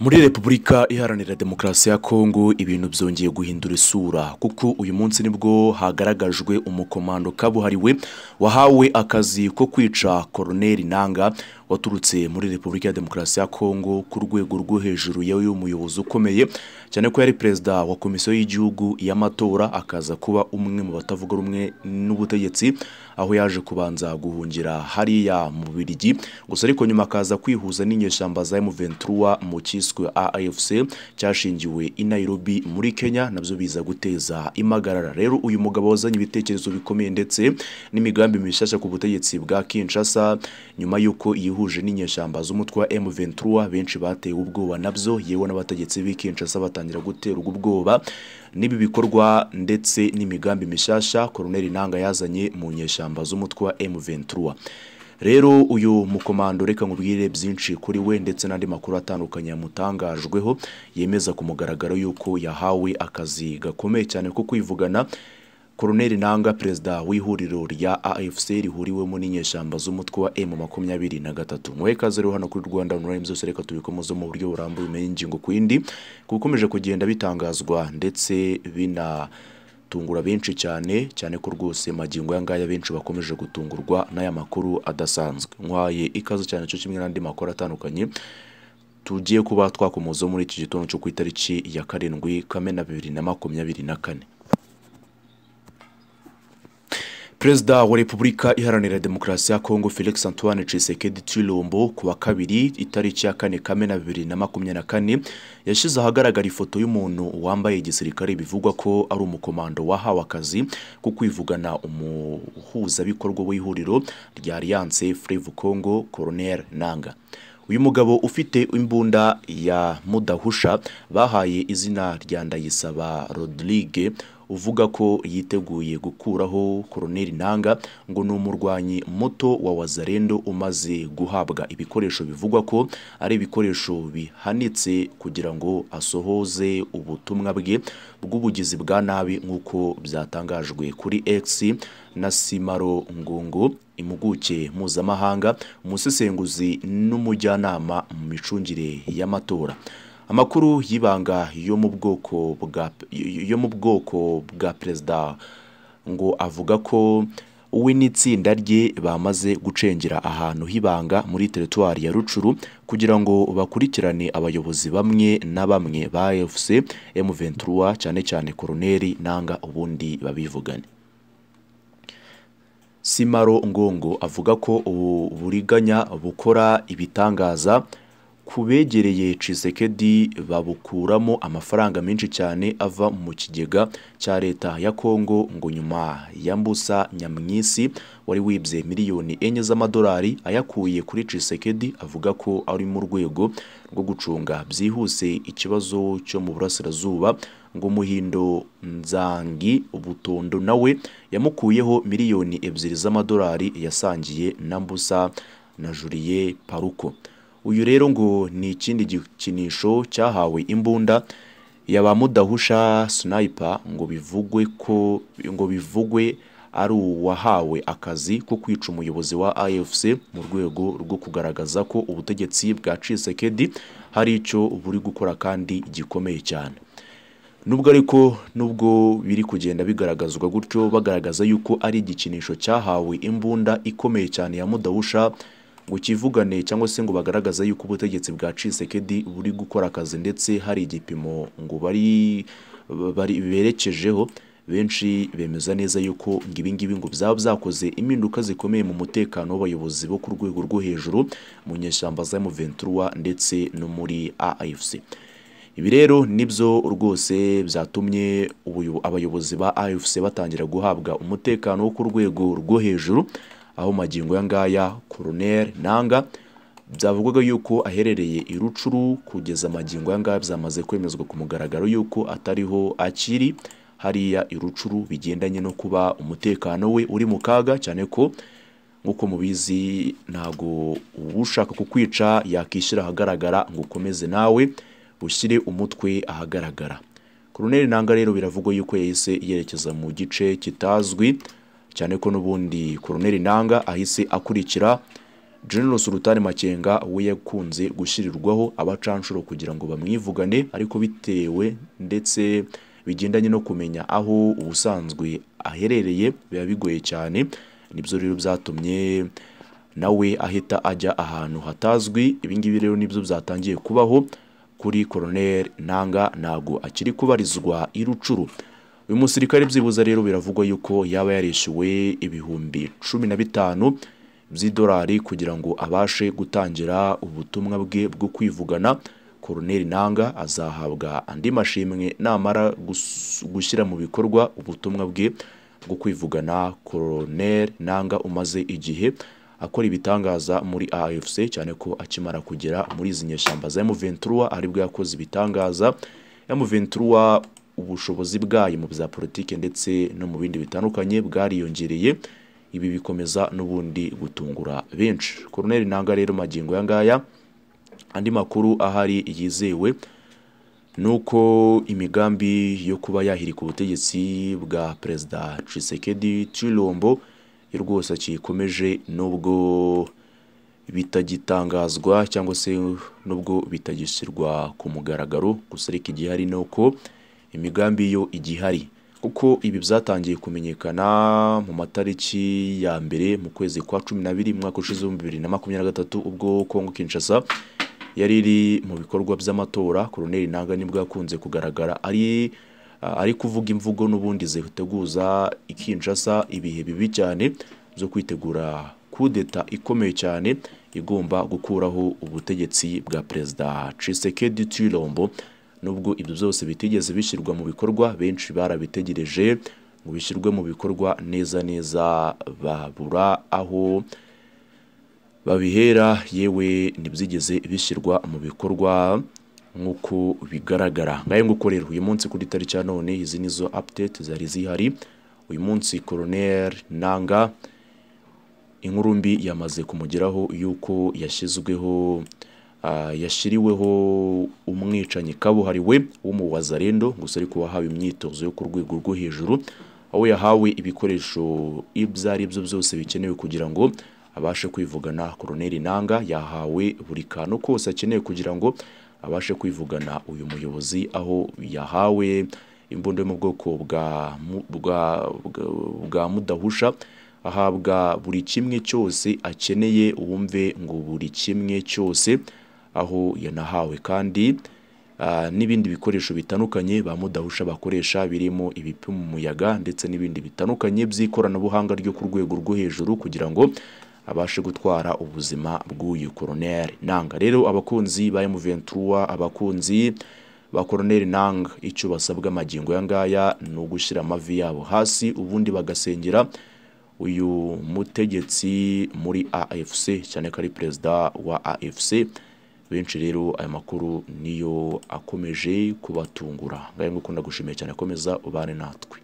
muri repubulika iharanira demokarasi ya kongo ibintu byongeye guhindura isura kuko uyu munsi nibwo hagaragajwe umukomando kabuhariwe wahawe akazi ko kwica koroneri nanga waturutse muri Repubulika ya Demokarasi ya Kongo ku rwego rwo hejuru yewe y'umuyobozi ukomeye cyane ko yari perezida wa komisiyo y'igihugu y'amatora akaza kuba umwe mu batavuga rumwe n'ubutegetsi aho yaje kubanza guhungira hariya mu Bubiligi gusa ariko nyuma akaza kwihuza n'inyeshyamba za m mu cyiswe AFC cyashingiwe i Nairobi muri Kenya nabyo biza guteza impagarara rero uyu mugabo wazanye ibitekerezo bikomeye ndetse n'imigambi mishasha ku butegetsi bwa Kinshasa nyuma yuko yihuza ihuje n'inyeshyamba z'umutwe wa M23 benshi bateye ubwoba nabyo yewe n'abategetsi b'i Kinshasa batangira guterwa ubwoba n'ibi bikorwa ndetse n'imigambi mishyashya Colonel Nanga yazanye mu nyeshyamba z'umutwe wa M23 rero uyu mukomando reka nkubwire byinshi kuri we ndetse n'andi makuru atandukanye yamutangajweho yemeza ku mugaragaro y'uko yahawe akazi gakomeye cyane ko kwivugana koroneri ntanga perezida w'ihuriro rya afc rihuriwemo n'inyeshyamba z'umutwe wa m makumyabiri na gatatu muhe kaze rero hano kuri rwanda onurayini zose reka tubikomoze mu buryo burambuye umenye ingingo ku yindi kukomeje kugenda bitangazwa ndetse bina tungura benshi cyane cyane ko rwose magingo ngaya benshi bakomeje gutungurwa n'aya makuru adasanzwe nkwaye ikaze cyane cyo kimwe n'andi makuru atandukanye tugiye kuba twakomozaho muri iki gitondo cyo ku itariki ya karindwi kamena bibiri na makumyabiri na kane perezida wa repubulika iharanira demokarasi ya kongo felix antoine cisekedi tshilombo ku wa kabiri itariki ya kane kamena bibiri na makumyabiri na kane yashyize ahagaragara ifoto y'umuntu wambaye igisirikare bivugwa ko ari umukomando wahawe akazi ko kwivugana umuhuzabikorwa w'ihuriro rya alliance frevu congo colonel nanga uyu mugabo ufite imbunda ya mudahusha bahaye izina rya ndayisaba rodrigue uvuga ko yiteguye gukuraho Colonel Nanga ngo ni umurwanyi muto wa Wazarendo umaze guhabwa ibikoresho bivugwa ko ari ibikoresho bihanitse kugira ngo asohoze ubutumwa bwe bw'ubugizi bwa nabi nk'uko byatangajwe kuri X na Simaro Ngungu impuguke mpuzamahanga umusesenguzi n'umujyanama mu micungire y'amatora amakuru y'ibanga yo mu bwoko bwa yo mu bwoko bwa perezida ngo avuga ko we n'itsinda rye bamaze gucengera ahantu h'ibanga muri teritwari ya rucuru kugira ngo bakurikirane abayobozi bamwe na bamwe ba FC emu cyane cyane koroneri nanga ubundi babivugane simaro ngongo avuga ko uburiganya bukora ibitangaza ku begereye Tshisekedi babukuramo amafaranga menshi cyane ava mu kigega cya leta ya Kongo ngo nyuma ya Mbusa Nyamwisi wari wibye miliyoni enye z'amadolari ayakuye kuri Tshisekedi avuga ko ari mu rwego rwo gucunga byihuse ikibazo cyo mu burasirazuba ngo muhindo nzangi butondo nawe yamukuyeho miliyoni ebyiri z'amadolari yasangiye na Mbusa na Julie Paruko uyu rero ngo ni ikindi gikinisho cyahawe imbunda ya ba mudahusha sinayipa ngo bivugwe ko ngo bivugwe ari uwahawe akazi ko kwica umuyobozi wa afc mu rwego rwo kugaragaza ko ubutegetsi bwa cisekedi hari icyo buri gukora kandi gikomeye cyane nubwo ariko nubwo biri kugenda bigaragazwa gutyo bagaragaza yuko ari igikinisho cyahawe imbunda ikomeye cyane ya mudahusha ngo kivugane cyangwa se ngo bagaragaza yuko ubutegetsi bwa cisekedi buri gukora akazi ndetse hari igipimo ngo bari berekejeho benshi bemeza neza yuko ngo ibingibi ngo byaba byakoze impinduka zikomeye mu mutekano w'abayobozi bo ku rwego rwo hejuru mu nyeshyamba za muventura ndetse no muri afc ibi rero nibyo rwose byatumye abayobozi ba afc batangira guhabwa umutekano wo ku rwego rwo hejuru aho magingo yangaya koroneri nanga byavugwaga yuko aherereye i kugeza amagingo ngaya byamaze kwemezwa ku mugaragaro yuko atariho akiri hariya i bigendanye no kuba umutekano we uri mu kaga cyane ko nk'uko mubizi ntabwo ushaka kukwica yakishyira ahagaragara ngo ukomeze nawe ushyire umutwe ahagaragara koroneri nanga rero biravugwa yuko yahise yerekeza mu gice kitazwi cyane ko n'ubundi koroneri nanga ahise akurikira General Sultan Makenga we yakunze gushyirirwaho abacanshuro kugira ngo bamwivugane ariko bitewe ndetse bigendanye no kumenya aho ubusanzwe aherereye biba bigoye cyane nibyo rero byatumye nawe ahita ajya ahantu hatazwi ibingibi rero nibyo byatangiye kubaho kuri koroneri nanga ntabwo akiri kubarizwa i rucuru uyu musirikare byibuze rero biravugwa yuko yaba yarishyuwe ibihumbi cumi na bitanu by'idolari kugira ngo abashe gutangira ubutumwa bwe bwo kwivugana koroneri nanga azahabwa andi mashimwe namara gushyira mu bikorwa ubutumwa bwe bwo kwivugana koroneri nanga umaze igihe akora ibitangaza muri afc cyane ko akimara kugera muri izi nyeshyamba za emuventura aribwo yakoze ibitangaza emuventura ubushobozi bwayo mu bya politiki ndetse no mu bindi bitandukanye bwariyongereye ibi bikomeza n'ubundi gutungura benshi koroneri nanga rero magingo ya ngaya andi makuru ahari yizewe ni uko imigambi yo kuba yahirika ubutegetsi bwa perezida Tshisekedi Chilombo rwose kiyikomeje nubwo bitagitangazwa cyangwa se nubwo bitagishyirwa ku mugaragaro gusa ariko igihari ni uko imigambi yo igihari kuko ibi byatangiye kumenyekana mu matariki ya mbere mu kwezi kwa cumi n'abiri mu mwaka ushize w'ibihumbi bibiri na makumyabiri na gatatu ubwo Kongo Kinshasa yari iri mu bikorwa by'amatora koroneri ntago nibwo yakunze kugaragara ari ari kuvuga imvugo n'ubundi ziteguza ikinshasa ibihe bibi cyane byo kwitegura kudeta ikomeye cyane igomba gukuraho ubutegetsi bwa perezida Tshisekedi Tshilombo nubwo ibyo byose bitigeze bishyirwa mu bikorwa benshi barabitegereje ngo bishyirwe mu bikorwa neza neza babura aho babihera yewe ntibyigeze bishyirwa mu bikorwa nk'uko bigaragara ngayo nguko rero uyu munsi kuri tariki ya none izi ni zo apudete zari zihari uyu munsi koroneri nanga inkurumbi yamaze kumugeraho yuko yashyizweho Ah, yashyiriweho umwicanyi kabuhariwe w'umubazarendo gusa ariko wahawe imyitozo yo ku rwego rwo hejuru aho yahawe ibikoresho ibyo ari byo byose bikenewe kugira ngo abashe kwivugana koroneri nanga yahawe buri kantu kose akeneye kugira ngo abashe kwivugana uyu muyobozi aho yahawe imbunda yo mu bwoko bwa mudahusha ahabwa buri kimwe cyose akeneye wumve ngo buri kimwe cyose aho yanahawe kandi ah, n'ibindi bikoresho bitandukanye ba mudahusha bakoresha birimo ibipima umuyaga ndetse n'ibindi bitandukanye by'ikoranabuhanga ryo ku rwego rwo hejuru kugira ngo abashe gutwara ubuzima bw'uyu koroneri nanga rero abakunzi ba emuventura abakunzi ba koroneri nanga icyo basabwa amagingo ngaya ni ugushyira amavi yabo hasi ubundi bagasengera uyu mutegetsi muri afc cyane ko ari perezida wa afc benshi rero aya makuru niyo akomeje kubatungura ngahe nguko ndagushimiye cyane akomeza ubane natwe